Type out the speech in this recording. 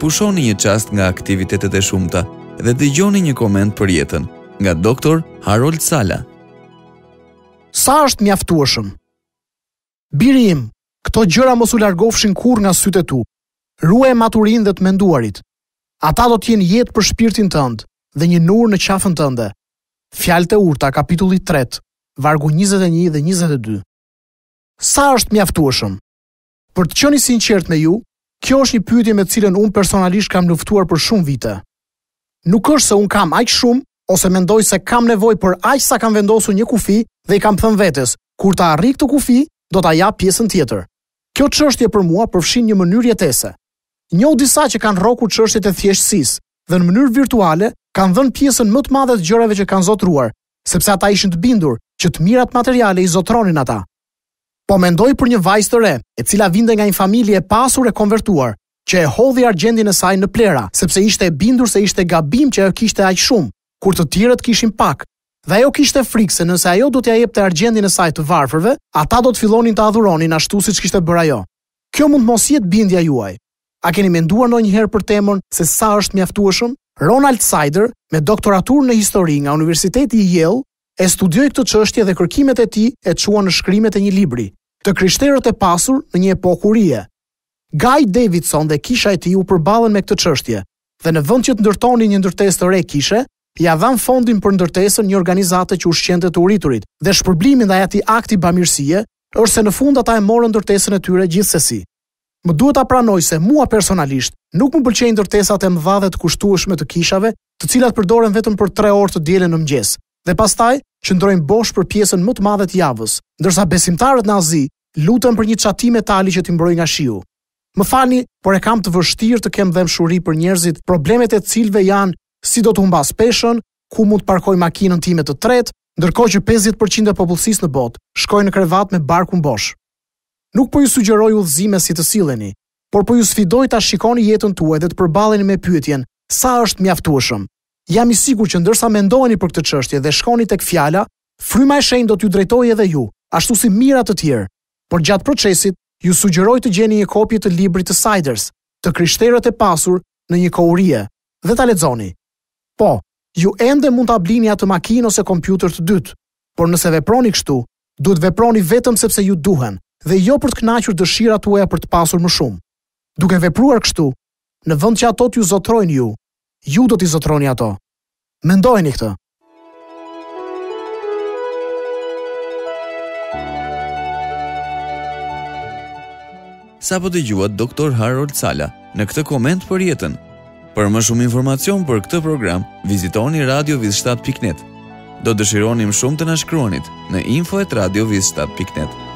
pushoni një qast nga aktivitetet e shumëta dhe dëgjoni një koment për jetën nga doktor Harold Sala. Sa është mjaftueshëm? Biri im, këto gjëra mos u largofshin kur nga sytë e tu. Rue e maturin dhe të menduarit. Ata do t'jen jetë për shpirtin ndë dhe një nur në qafën tënde. Fjallë të urta, kapitulli 3, vargu 21 dhe 22. Sa është mjaftueshëm? Për të qëni sinqert me ju, Kjo është një pyetje me të cilën un personalisht kam luftuar për shumë vite. Nuk është se un kam aq shumë ose mendoj se kam nevojë për aq sa kam vendosur një kufi dhe i kam thënë vetes, kur ta arrij këtë kufi, do ta jap pjesën tjetër. Kjo çështje për mua përfshin një mënyrë jetese. Njëu disa që kanë rroku çështjet e thjeshtësisë dhe në mënyrë virtuale kanë dhënë pjesën më të madhe të gjërave që kanë zotruar, sepse ata ishin të bindur që të mirat materiale i zotronin ata po mendoj për një vajzë të re, e cila vinte nga një familje e pasur e konvertuar, që e hodhi argjendin e saj në plera, sepse ishte e bindur se ishte gabim që ajo kishte aq shumë, kur të tjerët kishin pak. Dhe ajo kishte frikë se nëse ajo do t'i jepte argjendin e saj të varfërve, ata do të fillonin të adhuronin ashtu siç kishte bërë ajo. Kjo mund të mos jetë bindja juaj. A keni menduar ndonjëherë për temën se sa është mjaftueshëm? Ronald Sider, me doktoraturë në histori nga Universiteti i Yale, e studioj këtë çështje dhe kërkimet e tij e çuan në shkrimet e një libri të kryshterët e pasur në një epokurie. Guy Davidson dhe kisha e ti u përbalen me këtë qështje, dhe në vënd që të ndërtoni një ndërtes të re kishe, ja dhanë fondin për ndërtesën një organizate që u shqente të uriturit dhe shpërblimin dhe ati akti bamirësie, është se në fund ata e morën ndërtesën e tyre gjithsesi. Më duhet ta pranoj se mua personalisht nuk më pëlqejnë ndërtesat e më dhe të kushtueshme të kishave, të cilat përdoren vetëm për 3 orë të dielën në mëngjes, dhe pastaj qëndrojnë bosh për pjesën më të madhe të javës, ndërsa besimtarët në Azi lutën për një çati metali që t'i mbrojë nga shiu. Më falni, por e kam të vështirë të kem dëmshuri për njerëzit, problemet e cilëve janë si do të humbas peshën, ku mund të parkoj makinën time të tretë, ndërkohë që 50% e popullsisë në botë shkojnë në krevat me barkun bosh. Nuk po ju sugjeroj udhëzime si të silleni, por po ju sfidoj ta shikoni jetën tuaj dhe të përballeni me pyetjen, sa është mjaftueshëm? Jam i sigur që ndërsa mendoheni për këtë qështje dhe shkoni tek fjala, fryma e shenjë do t'ju drejtoj edhe ju, ashtu si mirat të tjerë. Por gjatë procesit, ju sugjeroj të gjeni një kopje të librit të Siders, të kryshterët e pasur në një kohurie, dhe ta ledzoni. Po, ju ende mund të blini atë makinë ose kompjuter të dytë, por nëse veproni kështu, duhet veproni vetëm sepse ju duhen, dhe jo për të knaqur dëshira tuaja për të pasur më shumë. Duke vepruar kështu, në vend që ato t'ju zotrojnë ju, ju do t'i zotroni ato. Mendojni këtë. Sa po të gjuat doktor Harold Sala në këtë komend për jetën. Për më shumë informacion për këtë program, vizitoni Radio 7.net. Do dëshironim shumë të na shkruani në 7.net.